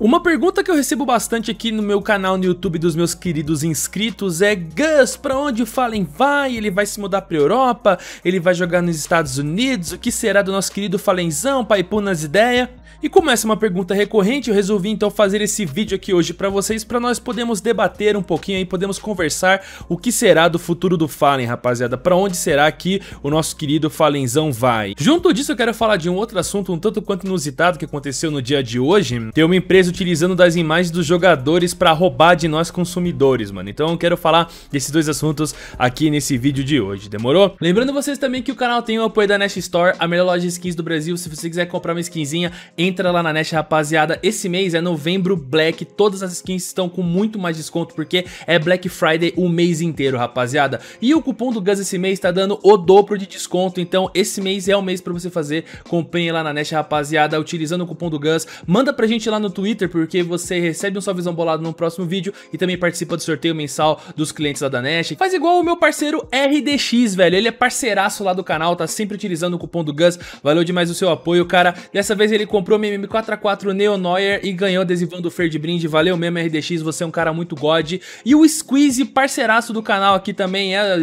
Uma pergunta que eu recebo bastante aqui no meu canal no YouTube dos meus queridos inscritos é Gus, pra onde o Fallen vai? Ele vai se mudar pra Europa? Ele vai jogar nos Estados Unidos? O que será do nosso querido Fallenzão, Paipu nas ideias? E como essa é uma pergunta recorrente, eu resolvi então fazer esse vídeo aqui hoje para vocês, para nós podemos debater um pouquinho aí, podemos conversar o que será do futuro do Fallen, rapaziada, para onde será que o nosso querido Fallenzão vai. Junto disso eu quero falar de um outro assunto um tanto quanto inusitado que aconteceu no dia de hoje, tem uma empresa utilizando das imagens dos jogadores para roubar de nós consumidores, mano. Então eu quero falar desses dois assuntos aqui nesse vídeo de hoje, demorou? Lembrando vocês também que o canal tem o apoio da Nest Store, a melhor loja de skins do Brasil, se você quiser comprar uma skinzinha, entra entra lá na Nest, rapaziada. Esse mês é novembro Black, todas as skins estão com muito mais desconto, porque é Black Friday o mês inteiro, rapaziada. E o cupom do Gus esse mês tá dando o dobro de desconto, então esse mês é o mês pra você fazer. Compre lá na Nest, rapaziada, utilizando o cupom do Gus. Manda pra gente lá no Twitter, porque você recebe um salvezão bolado no próximo vídeo e também participa do sorteio mensal dos clientes lá da Nest. Faz igual o meu parceiro RDX, velho. Ele é parceiraço lá do canal, tá sempre utilizando o cupom do Gus. Valeu demais o seu apoio, cara. Dessa vez ele comprou mm 4 4 Neonoyer e ganhou adesivando o Fer de brinde. Valeu mesmo, RDX, você é um cara muito god. E o Squeeze, parceiraço do canal aqui também, é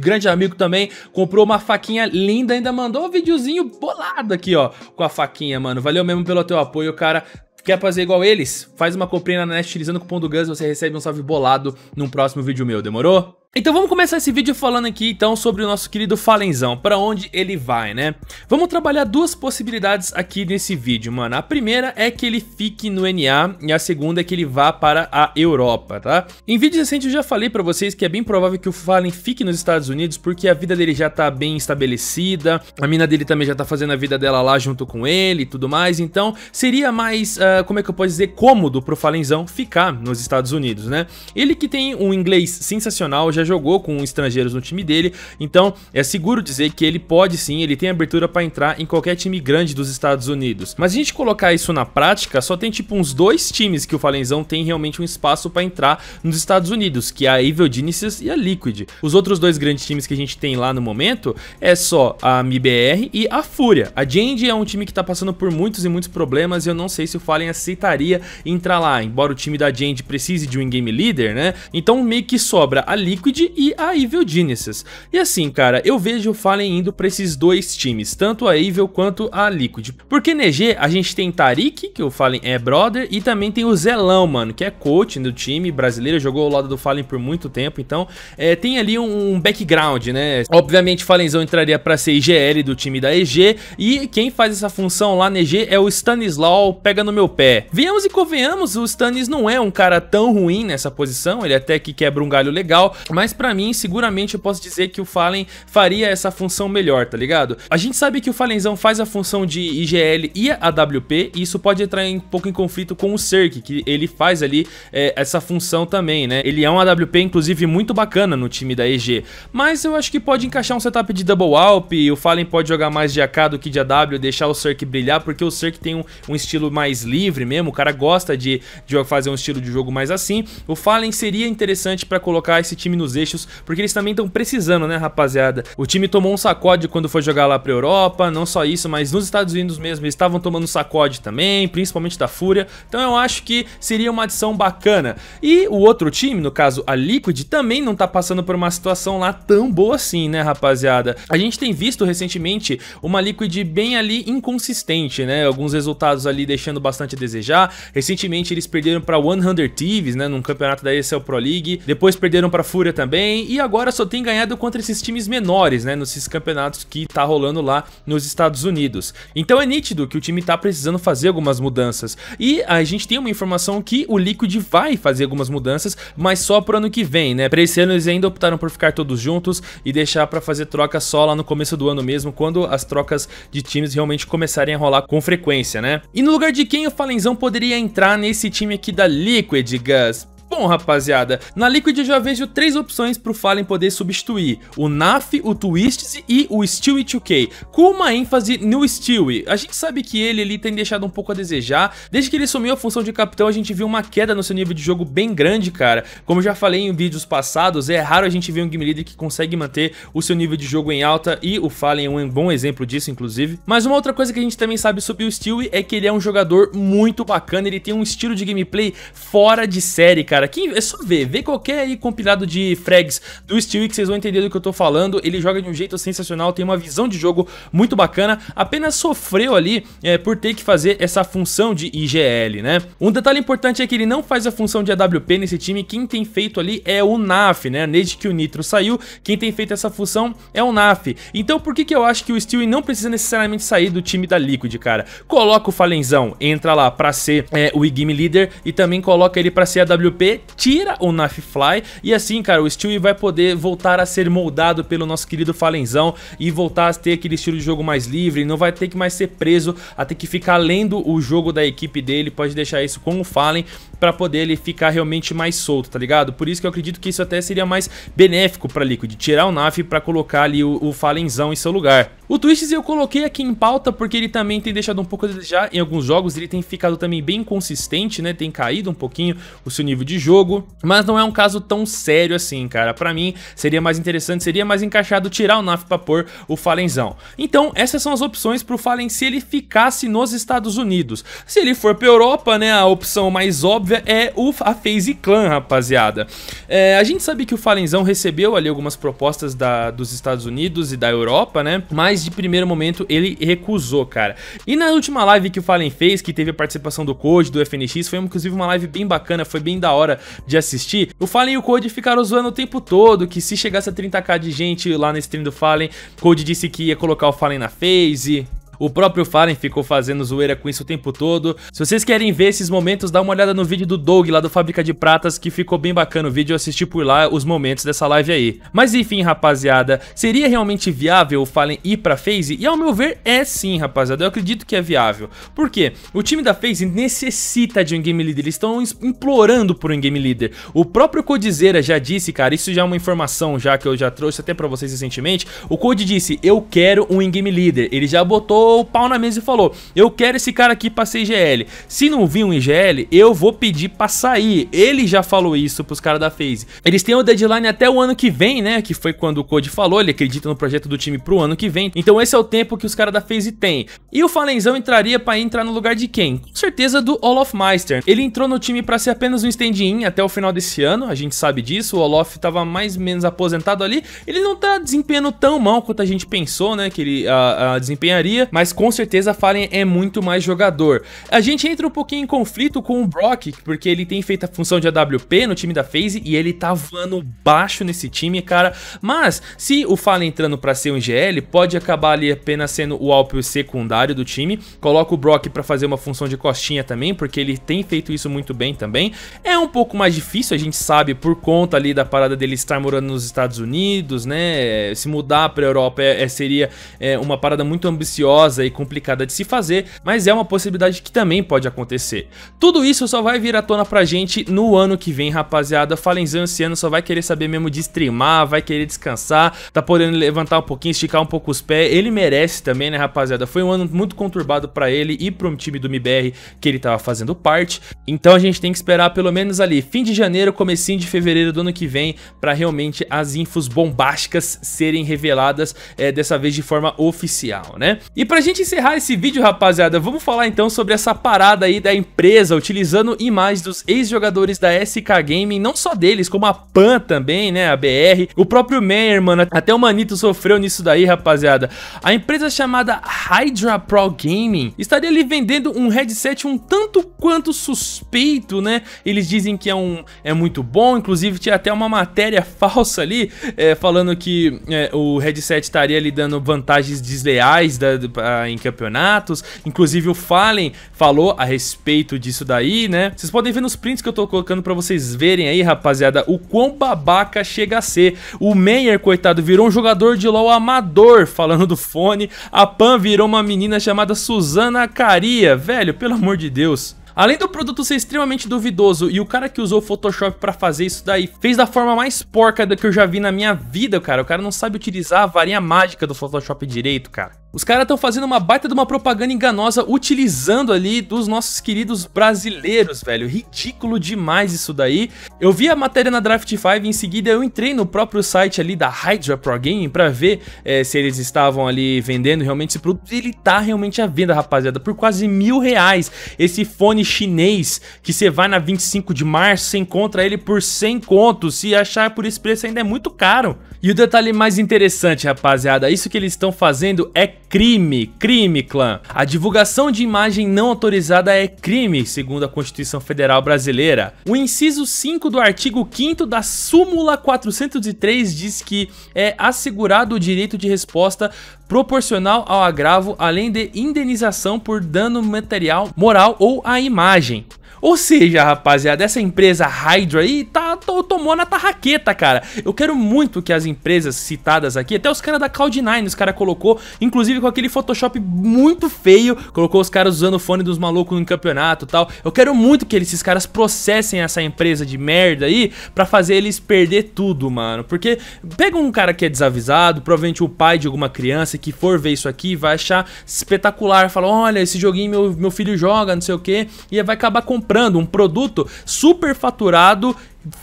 grande amigo também, comprou uma faquinha linda, ainda mandou um videozinho bolado aqui, ó, com a faquinha, mano. Valeu mesmo pelo teu apoio, cara. Quer fazer igual eles? Faz uma comprinha na NET utilizando o cupom do Guns, você recebe um salve bolado num próximo vídeo meu, demorou? Então vamos começar esse vídeo falando aqui então sobre o nosso querido Falenzão, para onde ele vai, né? Vamos trabalhar duas possibilidades aqui nesse vídeo, mano. A primeira é que ele fique no NA e a segunda é que ele vá para a Europa, tá? Em vídeos recentes eu já falei para vocês que é bem provável que o Fallen fique nos Estados Unidos porque a vida dele já tá bem estabelecida, a mina dele também já tá fazendo a vida dela lá junto com ele e tudo mais, então seria mais, uh, como é que eu posso dizer, cômodo pro Falenzão ficar nos Estados Unidos, né? Ele que tem um inglês sensacional, já jogou com estrangeiros no time dele, então é seguro dizer que ele pode sim, ele tem abertura para entrar em qualquer time grande dos Estados Unidos. Mas a gente colocar isso na prática, só tem tipo uns dois times que o Falenzão tem realmente um espaço para entrar nos Estados Unidos, que é a Evil Genesis e a Liquid. Os outros dois grandes times que a gente tem lá no momento é só a MIBR e a Fúria. A Genji é um time que tá passando por muitos e muitos problemas e eu não sei se o Fallen aceitaria entrar lá, embora o time da Genji precise de um in-game leader, né? Então meio que sobra a Liquid Liquid e a Evil Geniuses. E assim, cara, eu vejo o Fallen indo pra esses dois times, tanto a Evil quanto a Liquid. Porque NG, a gente tem Tarik, que o Fallen é brother, e também tem o Zelão, mano, que é coach do time brasileiro, jogou ao lado do Fallen por muito tempo, então é, tem ali um, um, background, né? Obviamente, o Fallenzão entraria pra ser IGL do time da EG, e quem faz essa função lá na EG é o Stanislau, pega no meu pé. Venhamos e convenhamos, o Stanis não é um cara tão ruim nessa posição, ele até que quebra um galho legal, mas para mim, seguramente eu posso dizer que o Fallen faria essa função melhor, tá ligado? A gente sabe que o Fallenzão faz a função de IGL e AWP, e isso pode entrar um pouco em conflito com o Serk, que ele faz ali é, essa função também, né? Ele é um AWP, inclusive, muito bacana no time da EG. Mas eu acho que pode encaixar um setup de Double Alp, o Fallen pode jogar mais de AK do que de AW, deixar o Serk brilhar, porque o Serk tem um, um estilo mais livre mesmo, o cara gosta de, de fazer um estilo de jogo mais assim. O Fallen seria interessante pra colocar esse time no nos eixos, porque eles também estão precisando, né, rapaziada? O time tomou um sacode quando foi jogar lá pra Europa, não só isso, mas nos Estados Unidos mesmo eles estavam tomando sacode também, principalmente da Fúria. Então eu acho que seria uma adição bacana. E o outro time, no caso a Liquid, também não tá passando por uma situação lá tão boa assim, né, rapaziada? A gente tem visto recentemente uma Liquid bem ali inconsistente, né? Alguns resultados ali deixando bastante a desejar. Recentemente eles perderam para 100 Thieves, né, num campeonato da ESL Pro League. Depois perderam para Fúria também. E agora só tem ganhado contra esses times menores, né? Nesses campeonatos que tá rolando lá nos Estados Unidos. Então é nítido que o time tá precisando fazer algumas mudanças. E a gente tem uma informação que o Liquid vai fazer algumas mudanças, mas só pro ano que vem, né? Pra esse ano eles ainda optaram por ficar todos juntos e deixar pra fazer troca só lá no começo do ano mesmo, quando as trocas de times realmente começarem a rolar com frequência, né? E no lugar de quem o Falenzão poderia entrar nesse time aqui da Liquid, Gus? Bom, rapaziada, na Liquid eu já vejo três opções pro Fallen poder substituir. O Naf, o Twists e o Stewie 2K, com uma ênfase no Stewie. A gente sabe que ele ele tem deixado um pouco a desejar. Desde que ele sumiu a função de capitão, a gente viu uma queda no seu nível de jogo bem grande, cara. Como eu já falei em vídeos passados, é raro a gente ver um game leader que consegue manter o seu nível de jogo em alta e o Fallen é um bom exemplo disso, inclusive. Mas uma outra coisa que a gente também sabe sobre o Stewie é que ele é um jogador muito bacana, ele tem um estilo de gameplay fora de série, cara quem, é só ver, vê qualquer aí compilado de frags do Steel que vocês vão entender do que eu tô falando. Ele joga de um jeito sensacional, tem uma visão de jogo muito bacana. Apenas sofreu ali é, por ter que fazer essa função de IGL, né? Um detalhe importante é que ele não faz a função de AWP nesse time. Quem tem feito ali é o NAF, né? Desde que o Nitro saiu, quem tem feito essa função é o NAF. Então por que, que eu acho que o Steel não precisa necessariamente sair do time da Liquid, cara? Coloca o Falenzão, entra lá pra ser é, o game Leader e também coloca ele pra ser AWP tira o Knife Fly e assim, cara, o Stewie vai poder voltar a ser moldado pelo nosso querido Falenzão e voltar a ter aquele estilo de jogo mais livre, não vai ter que mais ser preso a ter que ficar lendo o jogo da equipe dele, pode deixar isso com o Fallen para poder ele ficar realmente mais solto, tá ligado? Por isso que eu acredito que isso até seria mais benéfico pra Liquid, tirar o Naf para colocar ali o, o Falenzão em seu lugar. O Twists eu coloquei aqui em pauta porque ele também tem deixado um pouco de desejar em alguns jogos, ele tem ficado também bem consistente, né? Tem caído um pouquinho o seu nível de jogo, mas não é um caso tão sério assim, cara. Pra mim, seria mais interessante, seria mais encaixado tirar o Naf pra pôr o Falenzão. Então, essas são as opções pro Falen se ele ficasse nos Estados Unidos. Se ele for pra Europa, né, a opção mais óbvia óbvia é o, a FaZe Clan, rapaziada. É, a gente sabe que o Falenzão recebeu ali algumas propostas da, dos Estados Unidos e da Europa, né? Mas de primeiro momento ele recusou, cara. E na última live que o Fallen fez, que teve a participação do Code, do FNX, foi inclusive uma live bem bacana, foi bem da hora de assistir. O Fallen e o Code ficaram zoando o tempo todo, que se chegasse a 30k de gente lá no stream do Fallen, Code disse que ia colocar o Fallen na FaZe, o próprio Faren ficou fazendo zoeira com isso o tempo todo. Se vocês querem ver esses momentos, dá uma olhada no vídeo do Doug lá do Fábrica de Pratas, que ficou bem bacana o vídeo, eu assisti por lá os momentos dessa live aí. Mas enfim, rapaziada, seria realmente viável o Fallen ir pra FaZe? E ao meu ver, é sim, rapaziada, eu acredito que é viável. Por quê? O time da FaZe necessita de um Game Leader, eles estão implorando por um Game Leader. O próprio Codezeira já disse, cara, isso já é uma informação já que eu já trouxe até pra vocês recentemente, o Code disse, eu quero um Game Leader, ele já botou botou o pau na mesa e falou: Eu quero esse cara aqui pra ser IGL. Se não vir um IGL, eu vou pedir pra sair. Ele já falou isso pros caras da FaZe. Eles têm o deadline até o ano que vem, né? Que foi quando o Code falou, ele acredita no projeto do time pro ano que vem. Então esse é o tempo que os caras da FaZe têm. E o Falenzão entraria pra entrar no lugar de quem? Com certeza do Olaf Meister. Ele entrou no time pra ser apenas um stand-in até o final desse ano, a gente sabe disso. O Olaf tava mais ou menos aposentado ali. Ele não tá desempenhando tão mal quanto a gente pensou, né? Que ele a, a desempenharia mas com certeza Fallen é muito mais jogador. A gente entra um pouquinho em conflito com o Brock, porque ele tem feito a função de AWP no time da FaZe e ele tá voando baixo nesse time, cara. Mas, se o Fallen entrando pra ser um GL, pode acabar ali apenas sendo o Alpio secundário do time. Coloca o Brock pra fazer uma função de costinha também, porque ele tem feito isso muito bem também. É um pouco mais difícil, a gente sabe, por conta ali da parada dele estar morando nos Estados Unidos, né? Se mudar pra Europa é, é, seria é, uma parada muito ambiciosa e complicada de se fazer, mas é uma possibilidade que também pode acontecer. Tudo isso só vai vir à tona pra gente no ano que vem, rapaziada. Falenzão esse ano só vai querer saber mesmo de streamar, vai querer descansar, tá podendo levantar um pouquinho, esticar um pouco os pés. Ele merece também, né, rapaziada? Foi um ano muito conturbado pra ele e pro time do MBR que ele tava fazendo parte. Então a gente tem que esperar pelo menos ali fim de janeiro, comecinho de fevereiro do ano que vem para realmente as infos bombásticas serem reveladas é, dessa vez de forma oficial, né? E pra pra gente encerrar esse vídeo, rapaziada, vamos falar então sobre essa parada aí da empresa utilizando imagens dos ex-jogadores da SK Gaming, não só deles, como a Pan também, né, a BR, o próprio Meyer, mano, até o Manito sofreu nisso daí, rapaziada. A empresa chamada Hydra Pro Gaming estaria ali vendendo um headset um tanto quanto suspeito, né? Eles dizem que é um é muito bom, inclusive tinha até uma matéria falsa ali é, falando que é, o headset estaria lhe dando vantagens desleais da, da uh, em campeonatos. Inclusive o Fallen falou a respeito disso daí, né? Vocês podem ver nos prints que eu tô colocando pra vocês verem aí, rapaziada, o quão babaca chega a ser. O Meyer, coitado, virou um jogador de LoL amador, falando do fone. A Pan virou uma menina chamada Suzana Caria. Velho, pelo amor de Deus. Além do produto ser extremamente duvidoso e o cara que usou o Photoshop pra fazer isso daí fez da forma mais porca do que eu já vi na minha vida, cara. O cara não sabe utilizar a varinha mágica do Photoshop direito, cara. Os caras estão fazendo uma baita de uma propaganda enganosa utilizando ali dos nossos queridos brasileiros, velho. Ridículo demais isso daí. Eu vi a matéria na Draft 5 em seguida eu entrei no próprio site ali da Hydra Pro Game para ver é, se eles estavam ali vendendo realmente esse produto. Ele tá realmente à venda, rapaziada, por quase mil reais. Esse fone chinês que você vai na 25 de março, você encontra ele por 100 contos. Se achar por esse preço ainda é muito caro. E o detalhe mais interessante, rapaziada, isso que eles estão fazendo é crime, crime, clã. A divulgação de imagem não autorizada é crime, segundo a Constituição Federal Brasileira. O inciso 5 do artigo 5 da súmula 403 diz que é assegurado o direito de resposta proporcional ao agravo, além de indenização por dano material, moral ou à imagem. Ou seja, rapaziada, essa empresa Hydra aí tá to tomou na tarraqueta, cara. Eu quero muito que as empresas citadas aqui, até os caras da Cloud9, os caras colocou, inclusive com aquele Photoshop muito feio, colocou os caras usando o fone dos malucos no campeonato e tal. Eu quero muito que esses caras processem essa empresa de merda aí pra fazer eles perder tudo, mano. Porque pega um cara que é desavisado, provavelmente o pai de alguma criança que for ver isso aqui vai achar espetacular, fala, olha, esse joguinho meu, meu filho joga, não sei o que, e vai acabar comprando um produto super faturado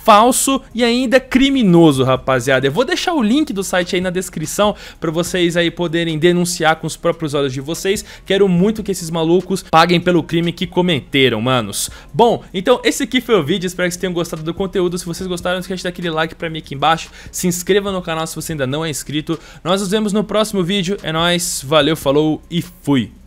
falso e ainda criminoso, rapaziada. Eu vou deixar o link do site aí na descrição para vocês aí poderem denunciar com os próprios olhos de vocês. Quero muito que esses malucos paguem pelo crime que cometeram, manos. Bom, então esse aqui foi o vídeo, espero que vocês tenham gostado do conteúdo. Se vocês gostaram, não esquece de dar aquele like pra mim aqui embaixo. Se inscreva no canal se você ainda não é inscrito. Nós nos vemos no próximo vídeo. É nóis, valeu, falou e fui!